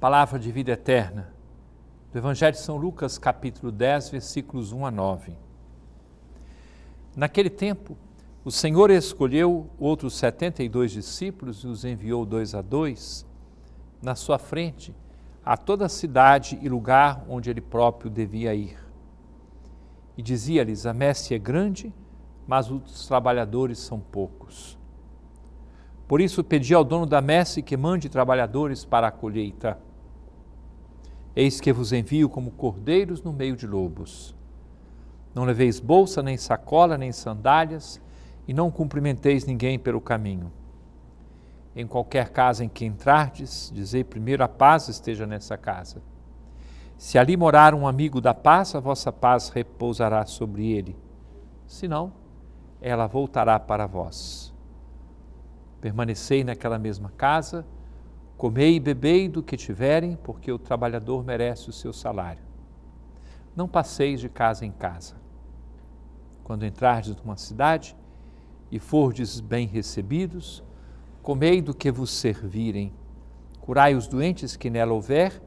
palavra de vida eterna, do Evangelho de São Lucas, capítulo 10, versículos 1 a 9. Naquele tempo, o Senhor escolheu outros setenta e dois discípulos e os enviou dois a dois na sua frente, a toda a cidade e lugar onde ele próprio devia ir. E dizia-lhes: A messe é grande, mas os trabalhadores são poucos. Por isso pedi ao dono da messe que mande trabalhadores para a colheita. Eis que vos envio como cordeiros no meio de lobos. Não leveis bolsa, nem sacola, nem sandálias, e não cumprimenteis ninguém pelo caminho. Em qualquer casa em que entrardes, dizei primeiro a paz esteja nessa casa. Se ali morar um amigo da paz, a vossa paz repousará sobre ele. Se não, ela voltará para vós. Permanecei naquela mesma casa, Comei e bebei do que tiverem, porque o trabalhador merece o seu salário. Não passeis de casa em casa. Quando entrardes numa cidade e fordes bem recebidos, comei do que vos servirem. Curai os doentes que nela houver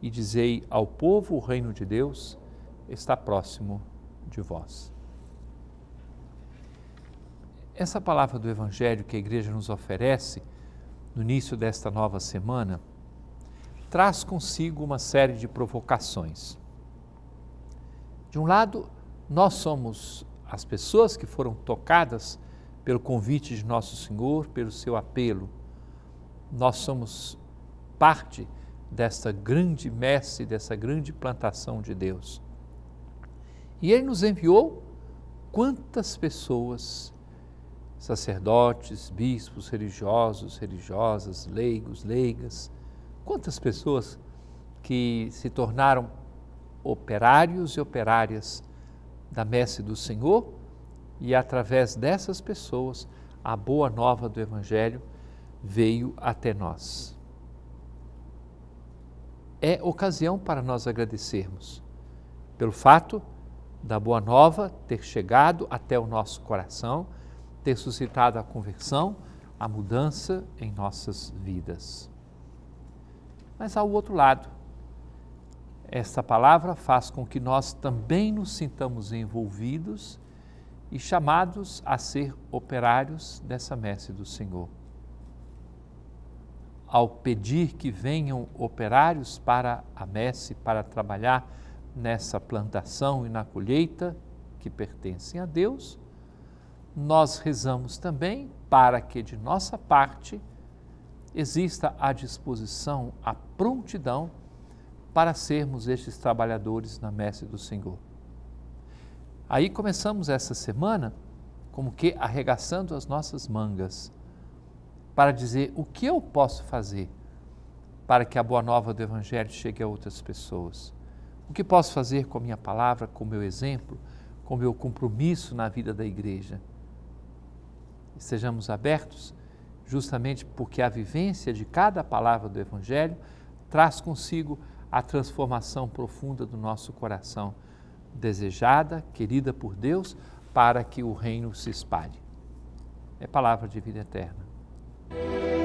e dizei ao povo: o reino de Deus está próximo de vós. Essa palavra do Evangelho que a igreja nos oferece no início desta nova semana, traz consigo uma série de provocações. De um lado, nós somos as pessoas que foram tocadas pelo convite de Nosso Senhor, pelo seu apelo. Nós somos parte desta grande messe, dessa grande plantação de Deus. E Ele nos enviou quantas pessoas sacerdotes, bispos, religiosos, religiosas, leigos, leigas, quantas pessoas que se tornaram operários e operárias da messe do Senhor e através dessas pessoas a boa nova do evangelho veio até nós. É ocasião para nós agradecermos pelo fato da boa nova ter chegado até o nosso coração ter suscitado a conversão, a mudança em nossas vidas. Mas ao outro lado, esta palavra faz com que nós também nos sintamos envolvidos e chamados a ser operários dessa messe do Senhor. Ao pedir que venham operários para a messe, para trabalhar nessa plantação e na colheita que pertencem a Deus, nós rezamos também para que de nossa parte exista a disposição, a prontidão para sermos estes trabalhadores na messe do Senhor. Aí começamos essa semana como que arregaçando as nossas mangas para dizer o que eu posso fazer para que a boa nova do Evangelho chegue a outras pessoas. O que posso fazer com a minha palavra, com o meu exemplo, com o meu compromisso na vida da igreja? estejamos sejamos abertos, justamente porque a vivência de cada palavra do Evangelho traz consigo a transformação profunda do nosso coração, desejada, querida por Deus, para que o reino se espalhe. É palavra de vida eterna.